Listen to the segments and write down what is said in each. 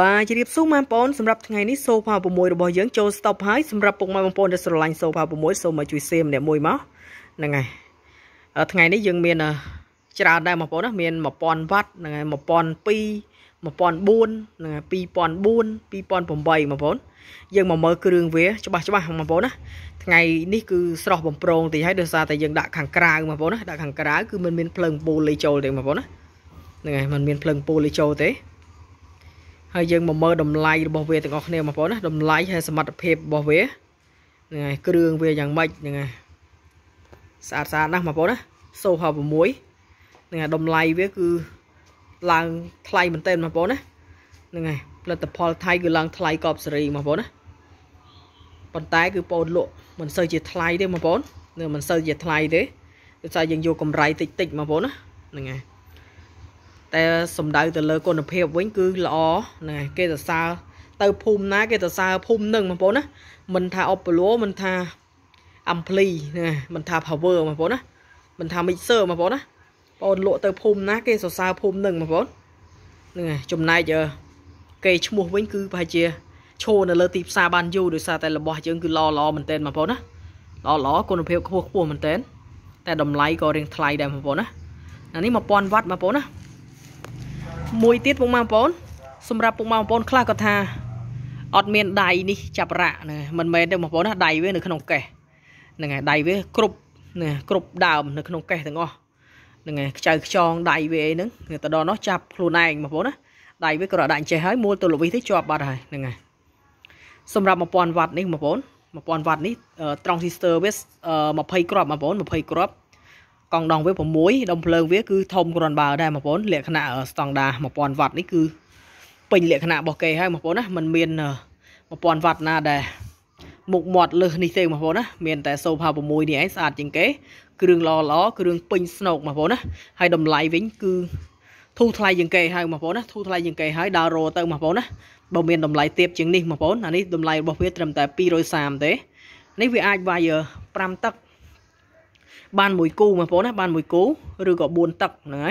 បាទជម្រាបសួរបងប្អូនសម្រាប់ថ្ងៃនេះសូផា6របស់យើងចូល stop ហើយសម្រាប់ពុកម៉ែបងប្អូនដែលស្រឡាញ់សូផា6សូមមកជួយ share ម្នាក់មួយមកហ្នឹងហើយថ្ងៃនេះយើងមានច្រើនដែរបងប្អូនណាមាន1000វ៉ាត់ហ្នឹងហើយ1002 1004ហ្នឹងហើយ2004 2008បងប្អូនយើងមកមើលគ្រឿងវាច្បាស់ច្បាស់បងប្អូនណាថ្ងៃនេះគឺស្រស់បំប្រងតិចហើយដោយសារតែយើងដាក់ខាងក្រៅបងប្អូនណាដាក់ខាងក្រៅគឺមិនមានភ្លើងពូលលេចូលទេបងប្អូនណាហ្នឹងហើយមិនមានភ្លើងពូលលេចូលទេហើយយើងមកមើលតម្លៃរបស់វាទាំងអស់គ្នាបងប្អូនណាតម្លៃហើយសមត្ថភាពរបស់វាហ្នឹងហើយគ្រឿងវាយ៉ាងម៉េចហ្នឹងហើយស្អាតស្អាតណាស់បងប្អូនណាសូហ6ហ្នឹងហើយតម្លៃវាគឺឡើងថ្លៃមែនតើបងប្អូនណាហ្នឹងហើយផលិតផលថៃគឺឡើងថ្លៃកបសេរីបងប្អូនណាប៉ុន្តែគឺបងប្អូនលក់មិនសូវជាថ្លៃទេបងប្អូននឹងមិនសូវជាថ្លៃទេដោយសារយើងយកកម្រៃតិចតិចបងប្អូនណាហ្នឹងហើយតែសំដៅទៅលើគុណភាពវិញគឺល្អហ្នឹងហើយគេសរសើរទៅភូមិណា គេសរសើរភូមិនឹងបងប្អូនណាមិនថាអុបពលួមិនថាអំភ្លីណាមិនថា power បងប្អូនណាមិនថា mixer បងប្អូនណាបងប្អូនលក់ទៅភូមិណា គេសរសើរភូមិនឹងបងប្អូនហ្នឹងហើយចំណែកគេឈ្មោះវិញគឺប្រហែលជាឈរនៅលើទីផ្សារបានយូរដោយសារតែរបស់យើងគឺល្អល្អមែនតើបងប្អូនណាល្អល្អគុណភាពខ្ពស់ខ្ពស់មែនតើតែតម្លៃក៏រៀងថ្លៃដែរបងប្អូនណាអានេះ1000វ៉ាត់បងប្អូនណាមួយទៀតពុកម៉ែបងប្អូនសម្រាប់ពុកម៉ែបងប្អូនខ្លះគាត់ថាអត់មានដៃនេះចាប់រ៉ាក់ហ្នឹងមិនមែនទេបងប្អូនណាដៃវានៅក្នុងកេះហ្នឹងហើយដៃវាគ្រប់ណាគ្រប់ដើមនៅក្នុងកេះទាំងអស់ហ្នឹងហើយខ្ចៅខ្ចងដៃវាអីហ្នឹងទៅដល់នោះចាប់ខ្លួនឯងបងប្អូនណាដៃវាក៏ដាក់ចេះហើយមូលទៅលវិសទៅជាប់បាត់ហើយហ្នឹងហើយសម្រាប់1000វ៉ាត់នេះបងប្អូន1000វ៉ាត់នេះត្រង់ស៊ីស្ទើវា20គ្រាប់បងប្អូន20គ្រាប់កង់ដងវា6ដុំភ្លើងវាគឺធំគ្រាន់បើដែរបងប្អូនលក្ខណៈស្តង់ដា1000វ៉ាត់នេះគឺពេញលក្ខណៈរបស់គេហើយបងប្អូនណាมันមាន1000វ៉ាត់ណាដែរមុខមាត់លើសនេះទេបងប្អូនណាមានតែ Sofa 6នេះឯងស្អាតជាងគេ គ្រឿងល្អល្អគ្រឿងពេញស្នោកបងប្អូនណាហើយតម្លៃវិញគឺធូរថ្លៃជាងគេហើយបងប្អូនណាធូរថ្លៃជាងគេហើយដើររោទៅបងប្អូនណាបើមានតម្លៃទៀបជាងនេះបងប្អូនអានេះតម្លៃរបស់វាត្រឹមតែ230ទេនេះវាអាចវាយ5ទឹកបានមួយគូបងប្អូនណាបានមួយគូឬក៏4ទឹកហ្នឹង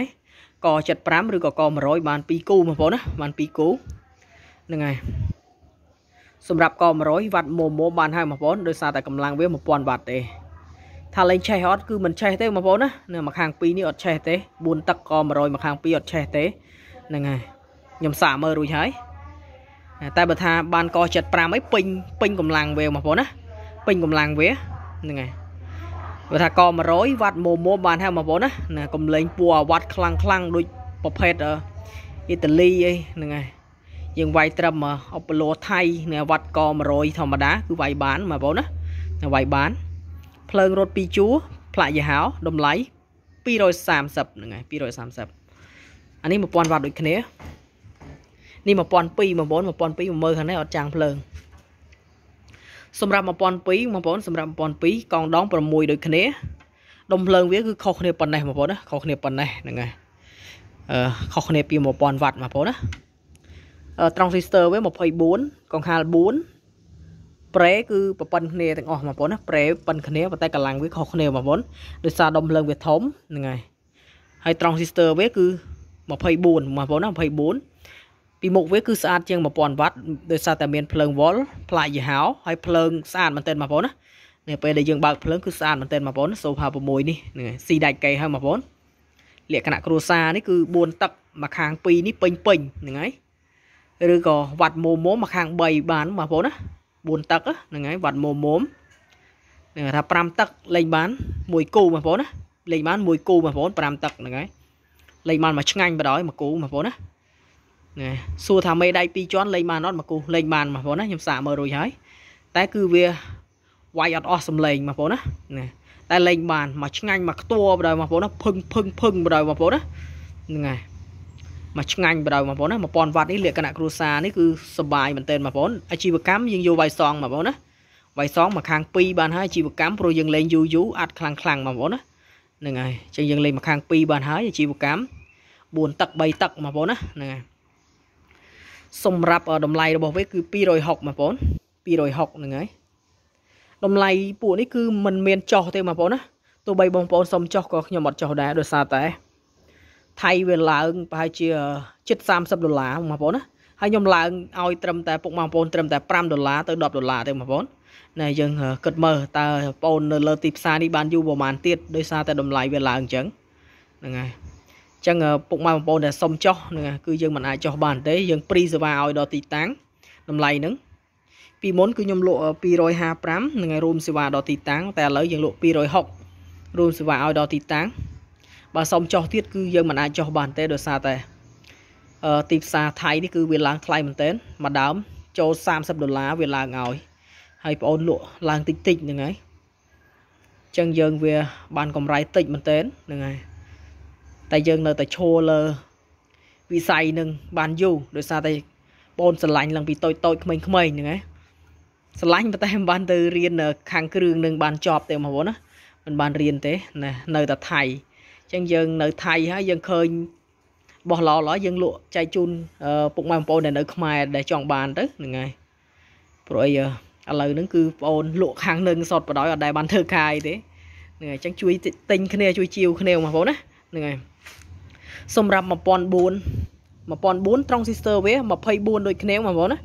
ហើយក75ឬក៏ក100បាន2គូបងប្អូនណាបាន2គូហ្នឹងហើយសម្រាប់ក100វ៉ាត់ម៉ូម៉ូបានហើយបងប្អូនដោយសារតែកម្លាំងវា1000វ៉ាត់ទេថាលេងឆេះអត់គឺមិនឆេះទេបងប្អូនណានៅម្ខាង2នេះអត់ឆេះទេ4ទឹកក100ម្ខាង2អត់ឆេះទេហ្នឹងហើយខ្ញុំសាកមើលរួចហើយតែបើថាបានក75អីពេញពេញកម្លាំងវាបងប្អូនណាពេញកម្លាំងវាហ្នឹងហើយវាថាក100វ៉ាត់មុំមុំបានហើយបងប្អូនណាណាកំលែងពណ៌វ៉ាត់ខ្លាំងខ្លាំងដូចប្រភេទអ៊ីតាលីអីហ្នឹងហើយយើងវាយត្រឹមអបលោថៃនៅវត្តក100ធម្មតាគឺវាយបានបងប្អូនណាវាយបានភ្លើងរត់2ជួរផ្លាក់យហោតម្លៃ230ហ្នឹងហើយ230អានេះ1000វ៉ាត់ដូចគ្នានេះ1200បងប្អូន1200មើលខាងនេះអត់ចាំងភ្លើងសម្រាប់1002បងប្អូនសម្រាប់1002កងដង6ដូចគ្នាដុំភ្លើងវាគឺខុសគ្នាប៉ុណ្ណេះបងប្អូនណាខុសគ្នាប៉ុណ្ណេះហ្នឹងហើយអឺខុសគ្នាពី1000វ៉ាត់បងប្អូនណាអឺ transistor វា24កង្ហាល4ប្រេគឺប្រប៉ុនគ្នាទាំងអស់បងប្អូនណាប្រេប៉ុនគ្នាប៉ុន្តែកម្លាំងវាខុសគ្នាបងប្អូនដោយសារដុំភ្លើងវាធំហ្នឹងហើយហើយ transistor វាគឺ24បងប្អូនណា24ពីមុខវាគឺស្អាតជាង1000វ៉ាត់ដោយសារតែមានភ្លើងវ៉លផ្លាយយីហោហើយភ្លើងស្អាតមែនទែនបងប្អូនណានេះពេលដែលយើងបើកភ្លើងគឺស្អាតមែនទែនបងប្អូនសូផា6នេះហ្នឹងហើយស៊ីដាច់កេហើយបងប្អូនលក្ខណៈគ្រួសារនេះគឺ4ទឹកមួយខាង2នេះពេញពេញហ្នឹងហើយឬក៏វត្តមុំមុំមួយខាង3បានបងប្អូនណា4ទឹកហ្នឹងហើយវត្តមុំមុំនឹងថា5ទឹកលេងបាន1គូបងប្អូនណាលេងបាន1គូបងប្អូន5ទឹកហ្នឹងហើយលេងបានមួយឆ្ងាញ់បណ្ដោយមួយគូបងប្អូនណាណាសួរថាមេដៃ2ជាន់លេងបានអត់មកគូលេងបានបងប្អូនណាខ្ញុំសាកមើលរួចហើយតែគឺវាវាយអត់អស់សំឡេងបងប្អូនណាណាតែលេងបានមកឆ្ងាញ់មកខ្ទួបណ្ដោយបងប្អូនណាភឹងភឹងភឹងបណ្ដោយបងប្អូនណាហ្នឹងហើយមកឆ្ងាញ់បណ្ដោយបងប្អូនណា1000វ៉ាត់នេះលក្ខណៈគ្រួសារនេះគឺសុបាយមែនទែនបងប្អូនអាជីវកម្មយើងយកវាយសងបងប្អូនណាវាយសងមកខាង2បានហើយអាជីវកម្មព្រោះយើងលេងយូរយូរអត់ខ្លាំងខ្លាំងបងប្អូនណាហ្នឹងហើយអញ្ចឹងយើងលេងមកខាង2បានហើយអាជីវកម្ម4ទឹក3ទឹកបងប្អូនណាហ្នឹងហើយសម្រាប់តម្លៃរបស់វាគឺ260បងប្អូន260ហ្នឹងហើយតម្លៃពួកនេះគឺมันមានចោះទេបងប្អូនណាទោះបីបងប្អូនសុំចោះក៏ខ្ញុំអត់ចោះដែរដោយសារតែថៃវាឡើងប្រហែលជាជិត30ដុល្លារបងប្អូនណាហើយខ្ញុំឡើងឲ្យត្រឹមតែពុកម៉ែបងប្អូនត្រឹមតែ5ដុល្លារទៅ10ដុល្លារទេបងប្អូនណែយើងគិតមើលតើបងប្អូននៅលើទីផ្សារនេះបានយូរប្រហែលទៀតដោយសារតែតម្លៃវាឡើងអញ្ចឹងហ្នឹងហើយចឹងពុកម៉ែបងប្អូនដែលសុំចុះហ្នឹងគឺយើងមិនអាចចុះបានទេយើងព្រីសេវាឲ្យដល់ទីតាំងតម្លៃហ្នឹងពីមុនគឺខ្ញុំលក់255នឹងរួមសេវាដល់ទីតាំងតែឥឡូវយើង លក់260រួមសេវាឲ្យដល់ទីតាំងបើសុំចុះទៀតគឺយើងមិនអាចចុះបានទេដោយសារតែទីផ្សារថៃនេះគឺវាឡើងថ្លៃមែនទែនមួយដើម ចូល30ដុល្លារវាឡើងឲ្យហើយបងអូនលក់ឡើងតិចតិចហ្នឹងហើយអញ្ចឹងយើងវាបានកម្រៃតិចមែនទែនហ្នឹងហើយតែយើងនៅតែឈរលើវិស័យនឹងបានយូរដោយសារតែបងស្រឡាញ់ឡើងពីតូចតូចក្មេងៗហ្នឹងណាស្រឡាញ់ប៉ុន្តែមិនបានទៅរៀនខាងគ្រឿងនឹងបានចប់ទេបងប្អូនណាមិនបានរៀនទេណានៅតែថៃអញ្ចឹងយើងនៅថៃហើយយើងឃើញបោះឡោឡោយើងលក់ចែកជូនពុកម៉ែបងប្អូនដែលនៅខ្មែរដែលចង់បានទៅហ្នឹងហើយព្រោះអីឥឡូវហ្នឹងគឺបងប្អូនលក់ខាងនឹង សតបដ ாய் អត់ដែលបានធ្វើការអីទេហ្នឹងហើយអញ្ចឹងជួយទិញគ្នា ជួយជាវគ្នាបងប្អូនណាហ្នឹងហើយសម្រាប់1004 1004ត្រង់ sister វា24ដូចគ្នាបងប្អូនណា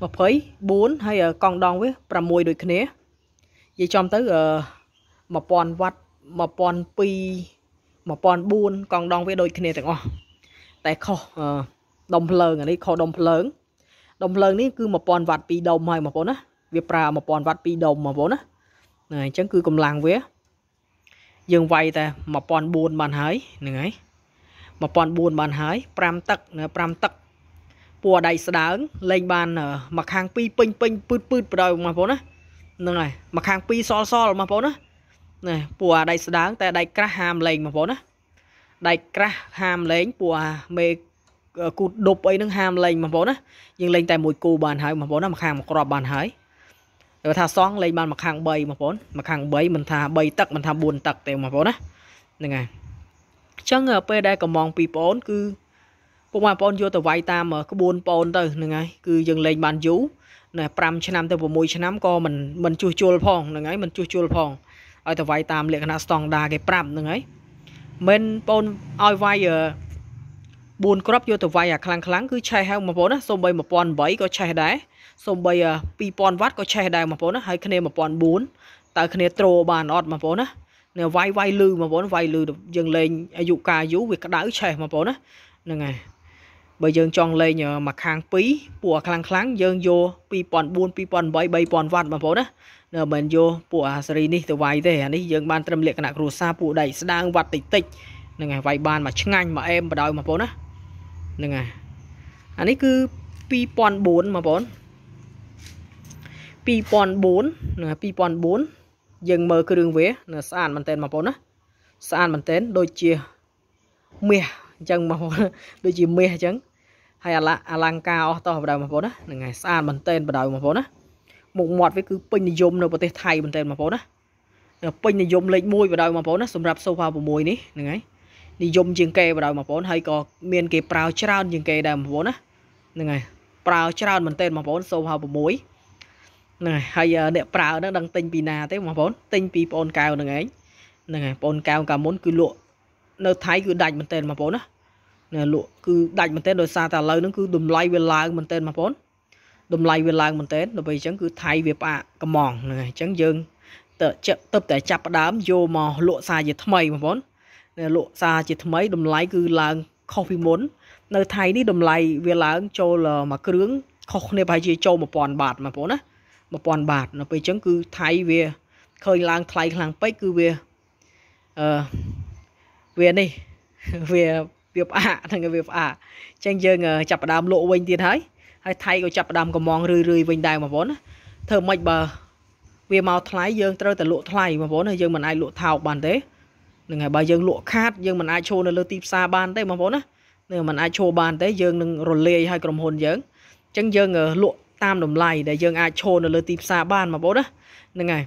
24ហើយកង់ដងវា6ដូចគ្នានិយាយចំទៅ1000វ៉ាត់1200 1400កង់ដងវាដូចគ្នាទាំងអស់តែខុសដុំភ្លើងអានេះខុសដុំភ្លើងដុំភ្លើងនេះគឺ1000វ៉ាត់2ដុំហើយបងប្អូនណាវាប្រើ1000វ៉ាត់2ដុំបងប្អូនណាហ្នឹងហើយអញ្ចឹងគឺកម្លាំងវាយើងវាយតែ1004បានហើយហ្នឹងហើយ1004បានហើយ5ទឹកនៅ5ទឹកពណ៌ដៃស្ដើងលេងបានមកខាង2ពេញពេញពឺតពឺតបដៅបងប្អូនណាហ្នឹងហើយមកខាង2សល់សល់បងប្អូនណានេះពណ៌ដៃស្ដើងតែដៃក្រាស់ហាមលេងបងប្អូនណាដៃក្រាស់ហាមលេងពណ៌មេគូដប់អីហ្នឹងហាមលេងបងប្អូនណាយើងលេងតែមួយគូបានហើយបងប្អូនណាមកខាងមកក្របបានហើយគាត់ថាសងលេងបានមួយខាង3បងប្អូនមួយខាង3មិនថា3ទឹកមិនថា4ទឹកទេបងប្អូនណាហ្នឹងហើយអញ្ចឹងពេលដែលកំងពីបងប្អូនគឺពួកបងប្អូនយកទៅវាយតាមក្បួនបងប្អូនទៅហ្នឹងហើយគឺយើងលេងបានយូរណា5ឆ្នាំទៅ6ឆ្នាំក៏មិនមិនជួសជុលផងហ្នឹងហើយមិនជួសជុលផងឲ្យទៅវាយតាមលក្ខណៈស្តង់ដាគេប្រាប់ហ្នឹងហើយមិនបងប្អូនឲ្យវាយ4គ្រាប់យកទៅវាយអាខ្លាំងខ្លាំងគឺឆេះហើយបងប្អូនណាសូម្បី1008ក៏ឆេះដែរសូម្បី2000វ៉ាត់ក៏ឆេះដែរបងប្អូនណាហើយគ្នា1004តើគ្នាត្រូបានអត់បងប្អូនណានៅវាយវាយលឺបងប្អូនវាយលឺយើងលេងអាយុកាយូវាក្តៅឆេះបងប្អូនណាហ្នឹងហើយបើយើងចង់លេងមកខាង2ពួកអាខ្លាំងខ្លាំងយើងយក2004 2008 3000វ៉ាត់បងប្អូនណានៅមិនយកពួកអាសេរីនេះទៅវាយទេអានេះយើងបានត្រឹមលក្ខណៈគ្រួសារពួកដៃស្ដាងវ៉ាត់តិចតិចហ្នឹងហើយវាយបានមកឆ្ងាញ់មកអែមបដ ாய் បងប្អូនណាហ្នឹងហើយអានេះគឺ2004បងប្អូន2004ហ្នឹង2004យើងមើលគ្រឿងវាស្អាតមែនតើបងប្អូនណាស្អាតមែនតើដូចជាមាសអញ្ចឹងបងប្អូនដូចជាមាសអញ្ចឹងហើយអាឡង្ការអស់តោះបងប្អូនណាហ្នឹងហើយស្អាតមែនតើបងប្អូនណាមុខមាត់វាគឺពេញនិយមនៅប្រទេសថៃមែនតើបងប្អូនណាពេញនិយមលេខ1បណ្ដោយបងប្អូនណាសម្រាប់ sofa 6នេះហ្នឹងហើយនិយមជាងគេបងបងប្អូនហើយក៏មានគេប្រើច្រើនជាងគេដែរបងប្អូនណាហ្នឹងហើយប្រើច្រើនមែនទែនបងប្អូនសូមហៅ6ហ្នឹងហើយហើយអ្នកប្រើហ្នឹងដឹងទិញពីណាទេបងប្អូនទិញពីបងប្អូនកៅហ្នឹងឯងហ្នឹងហើយបងប្អូនកៅកាលមុនគឺលក់នៅថៃគឺដាច់មែនទែនបងប្អូនណាណាលក់គឺដាច់មែនទែនដោយសារតែឥឡូវហ្នឹងគឺតម្លៃវាឡើងមែនទែនបងប្អូនតម្លៃវាឡើងមែនទែនដល់ពេលអញ្ចឹងគឺថៃវាផ្អាកកំងហ្នឹងហើយអញ្ចឹងយើងទៅទៅតែចាប់ផ្ដើមយកមកលក់សារជាថ្មីបងប្អូនលក់សារជាថ្មីតម្លៃគឺឡើងខុសពីមុននៅថៃនេះតម្លៃវាឡើងចូលមួយគ្រឿងខុសគ្នាប្រហែលជាចូល1000បាតបងប្អូនណា1000បាតនៅពេលអញ្ចឹងគឺថៃវាឃើញឡើងថ្លៃខ្លាំងពេកគឺវាអឺវានេះវាវាផ្អាកហ្នឹងវាផ្អាកអញ្ចឹងយើងចាប់ផ្ដើមលក់វិញទៀតហើយហើយថៃក៏ចាប់ផ្ដើមកំងរឿយរឿយវិញដែរបងប្អូនណាធ្វើម៉េចបើវាមកថ្លៃយើងត្រូវតែលក់ថ្លៃបងប្អូនណាយើងមិនអាចលក់ថោកបានទេនឹងហើយបើយើងលក់ខាតយើងមិនអាចឈរនៅលើទីផ្សារបានទេបងប្អូនណានឹងមិនអាចឈរបាន ទេយើងនឹងរលាយឲ្យក្រុមហ៊ុនយើងអញ្ចឹងយើង លក់តាមតម្លៃដែលយើងអាចឈរនៅលើទីផ្សារបានបងប្អូនណាហ្នឹងហើយ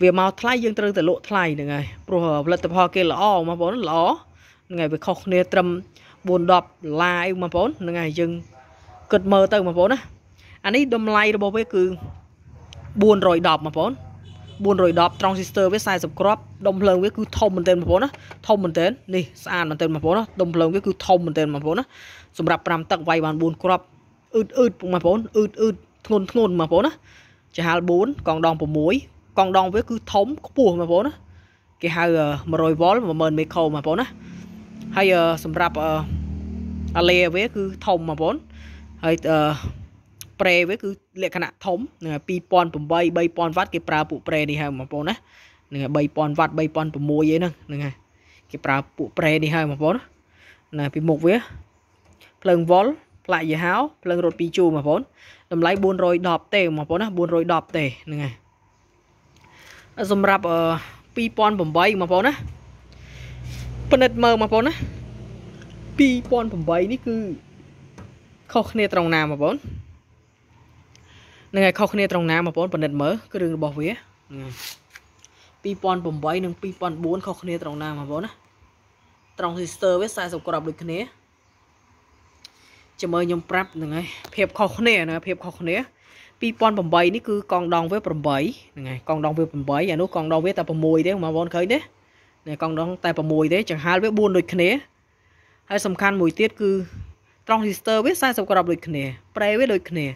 វាមកថ្លៃយើងត្រូវតែលក់ថ្លៃហ្នឹងហើយព្រោះផលិតផលគេល្អបងប្អូនល្អហ្នឹងហើយវាខុសគ្នាត្រឹម4 10ដុល្លារអីបងប្អូនហ្នឹងហើយយើងគិតមើលទៅបងប្អូនណាអានេះតម្លៃរបស់វាគឺ410បងប្អូន410 transistor វា40គ្រាប់ដុំភ្លើងវាគឺធំមែនទែនបងប្អូនណាធំមែនទែននេះស្អាតមែនទែនបងប្អូនណាដុំភ្លើងវាគឺធំមែនទែនបងប្អូនណាសម្រាប់5ទឹកវាយបាន4គ្រាប់អឺតអឺតបងប្អូនអឺតអឺតធ្ងន់ធ្ងន់បងប្អូនណាចាហាល4កងដង6កងដងវា គឺធំខ្ពស់បងប្អូនណាគេហៅ100វ៉ុល10000មេខូបងប្អូនណាហើយសម្រាប់អាឡេវាគឺធំបងប្អូនហើយអឺប្រេវាគឺលក្ខណៈធំនឹង2008 3000វ៉ាត់គេប្រើពួកប្រេនេះហើយបងប្អូនណានឹង3000វ៉ាត់3006ឯហ្នឹងហ្នឹងហើយគេប្រើពួកប្រេនេះហើយបងប្អូនណាពីមុខវាភ្លើងវ៉ុលផ្លាកយីហោភ្លើងរត់2ជួរបងប្អូនតម្លៃ410ទេបងប្អូនណា410ទេហ្នឹងហើយសម្រាប់2008បងប្អូនណាពិនិត្យមើលបងប្អូនណា2008នេះគឺខុសគ្នាត្រង់ណាបងប្អូននឹងឲ្យខុសគ្នា ត្រង់ណាបងប្អូនប៉និតមើលគ្រឿងរបស់វា2008និង2004ខុសគ្នាត្រង់ណាបងប្អូនណាត្រង់ sister វា40ក្របដូចគ្នាចាំមើលខ្ញុំប្រាប់ហ្នឹងហើយភាពខុសគ្នាណាភាពខុសគ្នា2008នេះគឺកងដងវា8ហ្នឹងហើយកងដងវា8អានោះកងដងវាតែ6ទេបងប្អូនឃើញទេនេះកងដងតែ6ទេ ចង្ហាលវា4ដូចគ្នាហើយសំខាន់មួយទៀតគឺត្រង់ register វា40ក្របដូចគ្នាប្រែវាដូចគ្នា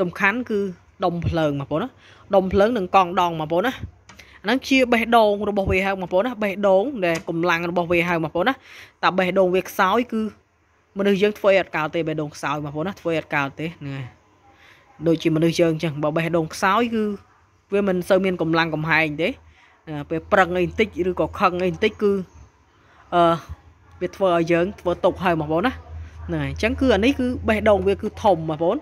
សំខាន់គឺដុំភ្លើងបងប្អូនណាដុំភ្លើងនិងកងដងបងប្អូនណាអាហ្នឹងជាបេះដូងរបស់វាហៅបងប្អូនណាបេះដូងដែលកម្លាំងរបស់វាហៅបងប្អូនណាតែបេះដូងវាខ្សោយគឺមនុស្សយើងធ្វើអត់កោទេបេះដូងខ្សោយបងប្អូនណាធ្វើអត់កោទេហ្នឹងហើយដូចជាមនុស្សយើងអញ្ចឹងបើបេះដូងខ្សោយគឺវាមិនសូវមានកម្លាំងកំហែងទេពេលប្រឹងអីបន្តិចឬក៏ខឹងអីបន្តិចគឺអឺវាធ្វើឲ្យយើងធ្វើຕົកហើយបងប្អូនណាហ្នឹងហើយអញ្ចឹងគឺអានេះគឺបេះដូងវាគឺធំបងប្អូន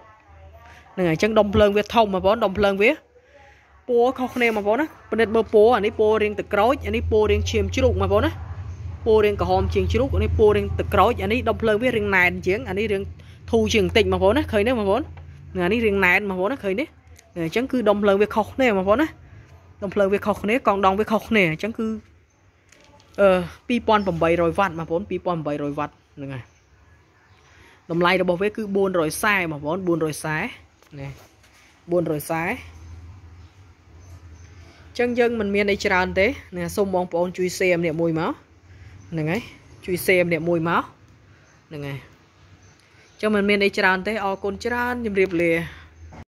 ហ្នឹងហើយអញ្ចឹងដុំភ្លើងវាធំបងប្អូនដុំភ្លើងវាពណ៌ខុសគ្នាបងប្អូនណាពិនិត្យមើលពណ៌អានេះពណ៌រៀងទឹកក្រូចអានេះពណ៌រៀងឈាមជ្រូកបងប្អូនណាពណ៌រៀងក្រហមជាងជ្រូកអានេះពណ៌រៀងទឹកក្រូចអានេះដុំភ្លើងវារៀងណែនជាងអានេះរៀងធូរជាងបន្តិចបងប្អូនណាឃើញទេបងប្អូនអានេះរៀងណែនបងប្អូនណាឃើញទេអញ្ចឹងគឺដុំភ្លើងវាខុសគ្នាបងប្អូនណាដុំភ្លើងវាខុសគ្នាកងដងវាខុសគ្នាអញ្ចឹងគឺអឺ2800វ៉ាត់បងប្អូន2800វ៉ាត់ហ្នឹងហើយតម្លៃរបស់វាគឺ440បងប្អូន440នេះ440ចឹងយើង មិនមានអីច្រើនទេណាសូមបងប្អូនជួយសេមនេះមួយមកហ្នឹងហើយជួយសេមនេះមួយមកហ្នឹងហើយចឹងមិនមានអីច្រើនទេអរគុណច្រើនជំរាបលា